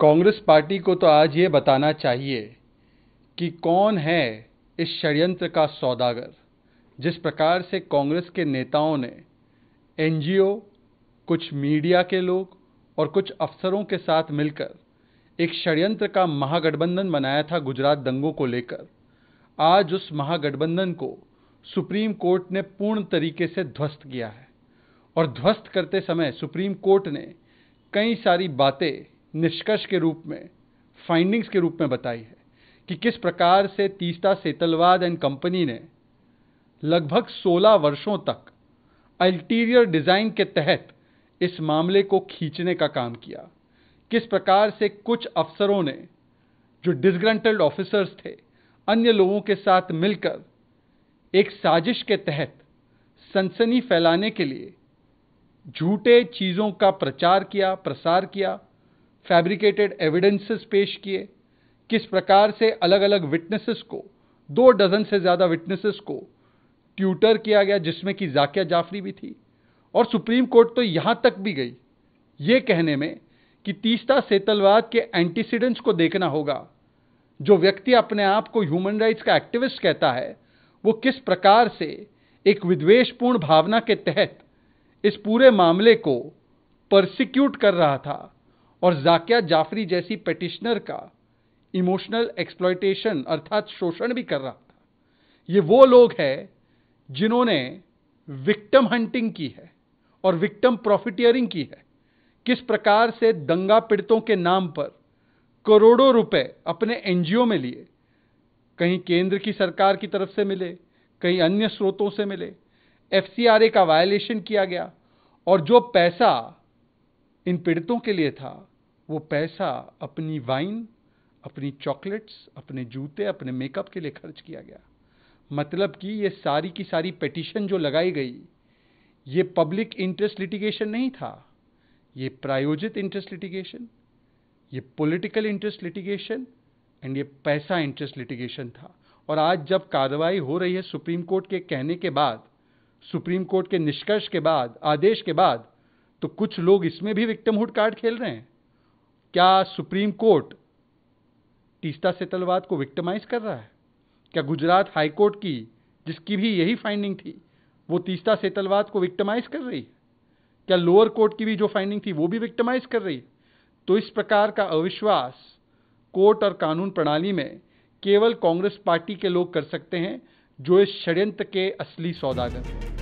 Congress party को तो आज ये बताना चाहिए कि कौन है इस षडयंत्र का सौदागर जिस प्रकार से कांग्रेस के नेताओं ने एनजीओ कुछ मीडिया के लोग और कुछ अफसरों के साथ मिलकर एक षड्यंत्र का महागठबंधन बनाया था गुजरात दंगों को लेकर आज उस महागठबंधन को सुप्रीम कोर्ट ने पूर्ण तरीके से ध्वस्त किया है और ध्वस्त करते समय सुप्रीम कोर्ट ने कई सारी बातें निष्कर्ष के रूप में फाइंडिंग्स के रूप में बताई है कि किस प्रकार से तीस्ता सेतलवाद एंड कंपनी ने लगभग 16 वर्षों तक अल्टीरियर डिज़ाइन के तहत इस मामले को खींचने का काम किया किस प्रकार से कुछ अफसरों ने जो डिसग्रंटल्ड ऑफिसर्स थे अन्य लोगों के साथ मिलकर एक साजिश के तहत सनसनी फैलाने के लिए झूठे चीज़ों का प्रचार किया प्रसार किया फैब्रिकेटेड एविडेंसेस पेश किए किस प्रकार से अलग अलग विटनेसेस को दो डजन से ज़्यादा विटनेसेस को ट्यूटर किया गया जिसमें कि जाकिया जाफरी भी थी और सुप्रीम कोर्ट तो यहाँ तक भी गई ये कहने में कि तीसरा सेतलवाद के एंटीसीडेंट्स को देखना होगा जो व्यक्ति अपने आप को ह्यूमन राइट्स का एक्टिविस्ट कहता है वो किस प्रकार से एक विद्वेषपूर्ण भावना के तहत इस पूरे मामले को परसिक्यूट कर रहा था और जाकिया जाफरी जैसी पेटिशनर का इमोशनल एक्सप्लॉयटेशन अर्थात शोषण भी कर रहा था ये वो लोग हैं जिन्होंने विक्टम हंटिंग की है और विक्टम प्रॉफिटियरिंग की है किस प्रकार से दंगा पीड़ितों के नाम पर करोड़ों रुपए अपने एनजीओ में लिए कहीं केंद्र की सरकार की तरफ से मिले कहीं अन्य स्रोतों से मिले एफसीआरए का वायलेशन किया गया और जो पैसा इन पीड़ितों के लिए था वो पैसा अपनी वाइन अपनी चॉकलेट्स अपने जूते अपने मेकअप के लिए खर्च किया गया मतलब कि ये सारी की सारी पटिशन जो लगाई गई ये पब्लिक इंटरेस्ट लिटिगेशन नहीं था ये प्रायोजित इंटरेस्ट लिटिगेशन ये पॉलिटिकल इंटरेस्ट लिटिगेशन एंड ये पैसा इंटरेस्ट लिटिगेशन था और आज जब कार्रवाई हो रही है सुप्रीम कोर्ट के कहने के बाद सुप्रीम कोर्ट के निष्कर्ष के बाद आदेश के बाद तो कुछ लोग इसमें भी विक्टिमहुड कार्ड खेल रहे हैं क्या सुप्रीम कोर्ट तीस्ता सेतलवाद को विक्टिमाइज कर रहा है क्या गुजरात हाई कोर्ट की जिसकी भी यही फाइंडिंग थी वो तीस्ता सेतलवाद को विक्टिमाइज कर रही है क्या लोअर कोर्ट की भी जो फाइंडिंग थी वो भी विक्टिमाइज कर रही है तो इस प्रकार का अविश्वास कोर्ट और कानून प्रणाली में केवल कांग्रेस पार्टी के लोग कर सकते हैं जो इस षड्यंत्र के असली सौदागर हैं